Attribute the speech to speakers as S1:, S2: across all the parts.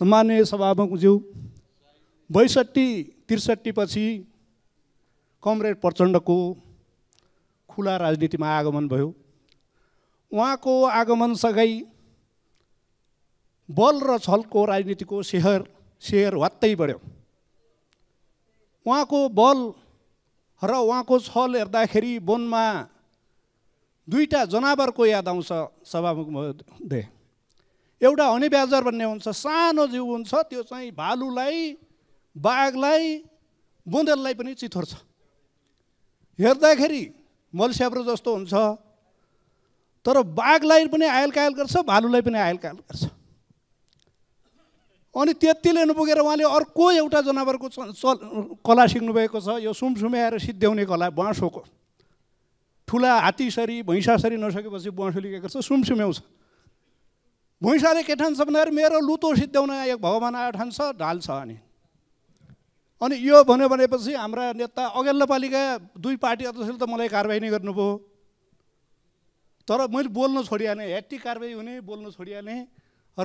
S1: सम्मान्य सभामुख ज्यू बैसठी त्रिसठी पछि कमरेड प्रचण्डको खुला राजनीतिमा आगमन भयो उहाँको आगमनसँगै बल र छलको राजनीतिको सेहर सेयर वात्तै बढ्यो उहाँको बल र उहाँको छल हेर्दाखेरि वनमा दुईवटा जनावरको याद आउँछ सभामुख महोदय एउटा हनी ब्याजर भन्ने हुन्छ सानो जिउ हुन्छ त्यो चाहिँ भालुलाई बाघलाई बुँदेललाई पनि चिथोर्छ हेर्दाखेरि मलस्याप्रो जस्तो हुन्छ तर बाघलाई पनि आयल कायल गर्छ भालुलाई पनि आयल कायल गर्छ अनि त्यति लिनु पुगेर उहाँले अर्को एउटा जनावरको चल कला सिक्नुभएको छ यो सुमसुम्याएर सिद्ध्याउने कला बाँसोको ठुला हात्तीसरी भैँसासरी नसकेपछि बाँसो लिएको गर्छ सुमसुम्याउँछ भुइँसाले के ठान्छ भन्दाखेरि मेरो लुतो सिद्ध्याउन एक भगवान् आयो ठान्छ ढाल्छ अनि अनि यो भन्यो भनेपछि हाम्रा नेता अघिल्लो पालिका दुई पार्टी अध्यक्षले त मलाई कारवाही नै गर्नुभयो तर मैले बोल्नु छोडिहालेँ हेट्टी कारवाही हुने बोल्नु छोडिहालेँ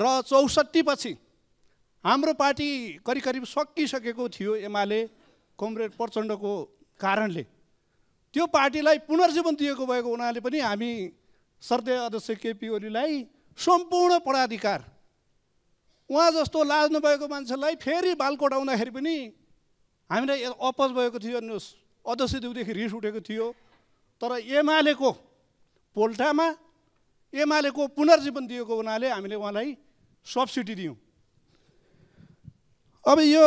S1: र चौसठी पछि हाम्रो पार्टी करिब करिब सकिसकेको थियो एमाले कमरेड प्रचण्डको कारणले त्यो पार्टीलाई पुनर्जीवन दिएको भएको हुनाले पनि हामी सरदेय अध्यक्ष केपी ओलीलाई सम्पूर्ण पदाधिकार उहाँ जस्तो लाज्नु भएको मान्छेलाई फेरि बालकोट आउँदाखेरि पनि हामीलाई अपज भएको थियो हेर्नुहोस् अध्यक्ष दिउँदेखि रिस उठेको थियो तर एमालेको पोल्टामा एमालेको पुनर्जीवन दिएको हुनाले हामीले उहाँलाई सब्सिडी दियौँ अब यो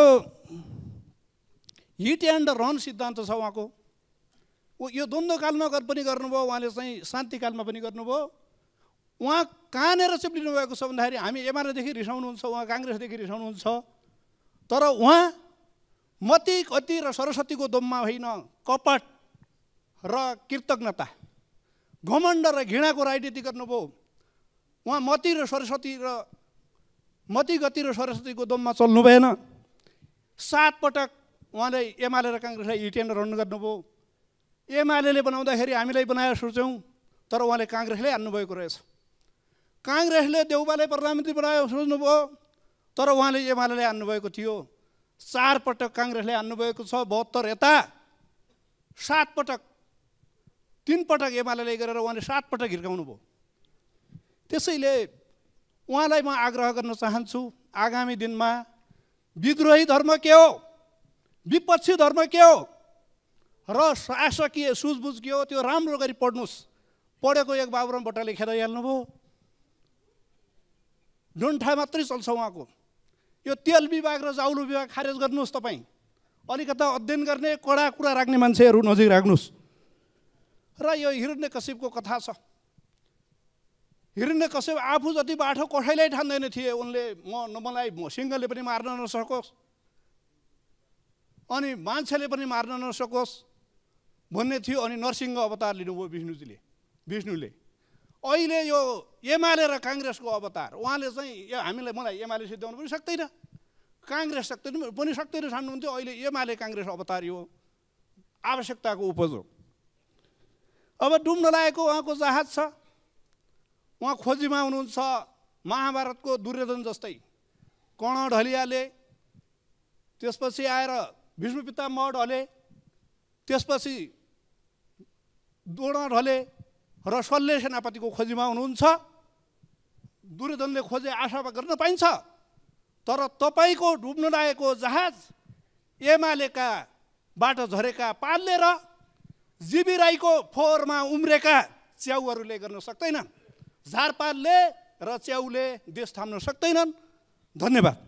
S1: हिट एन्ड रन सिद्धान्त छ उहाँको यो द्वन्द्वकालमा पनि गर्नुभयो उहाँले चाहिँ शान्तिकालमा पनि गर्नुभयो उहाँ कहाँनिर चाहिँ भएको छ भन्दाखेरि हामी एमालेदेखि रिसाउनुहुन्छ उहाँ काङ्ग्रेसदेखि रिसाउनुहुन्छ तर उहाँ मति कति र सरस्वतीको दोममा होइन कपट र कृतज्ञता घमण्ड र घृणाको राजनीति गर्नुभयो उहाँ मति र सरस्वती र मति गति र सरस्वतीको दोममा चल्नु भएन सातपटक उहाँले एमाले र काङ्ग्रेसलाई इटेन रन गर्नुभयो एमाले बनाउँदाखेरि हामीलाई बनाएर सोच्यौँ तर उहाँले काङ्ग्रेसले हान्नुभएको रहेछ काङ्ग्रेसले देउबालाई प्रधानमन्त्री बनायो सोच्नुभयो तर उहाँले एमाले हान्नुभएको थियो चारपटक काङ्ग्रेसले हान्नुभएको छ बहत्तर यता सातपटक पटक एमाले गरेर उहाँले सातपटक हिर्काउनु भयो त्यसैले उहाँलाई म आग्रह गर्न चाहन्छु आगामी दिनमा विद्रोही धर्म के हो विपक्षी धर्म के हो र शासकीय सुझबुझ के हो त्यो राम्रो गरी पढ्नुहोस् पढेको एक बाबुराम भट्टले खेलाइहाल्नुभयो ढुन्ठा मात्रै चल्छ उहाँको यो तेल विभाग र जाउलो विभाग खारेज गर्नुहोस् तपाईँ अलिकता अध्ययन गर्ने कडा कुरा राख्ने मान्छेहरू नजिक राख्नुहोस् र यो हिरण्य कथा छ हिरण्य कश्यप आफू जति बाठो कसैलाई ठान्दैन थिए उनले म मलाई सिंहले पनि मार्न नसकोस् अनि मान्छेले पनि मार्न नसकोस् भन्ने थियो अनि नरसिंह अवतार लिनुभयो विष्णुजीले विष्णुले अहिले यो एमाले र काङ्ग्रेसको अवतार उहाँले चाहिँ यो हामीलाई मलाई एमाले सिद्ध्याउनु पनि सक्दैन काङ्ग्रेस सक्दैन पनि सक्दैन छान्नुहुन्थ्यो अहिले एमाले काङ्ग्रेस अवतार यो आवश्यकताको उपज हो अब डुम्न लागेको उहाँको जहाज छ उहाँ खोजीमा हुनुहुन्छ महाभारतको दुर्योधन जस्तै कर्ण ढलियाले त्यसपछि आएर पिता मढ ढले त्यसपछि दोडा ढले रसलले सेनापतिको खोजीमा हुनुहुन्छ दुर्योधनले खोजे आशा गर्न पाइन्छ तर तपाईँको डुब्न लागेको जहाज एमालेकाबाट झरेका पालले र जिबी राईको फोहोरमा उम्रेका च्याउहरूले गर्न सक्दैनन् झारपालले र च्याउले देश थाम्न सक्दैनन् धन्यवाद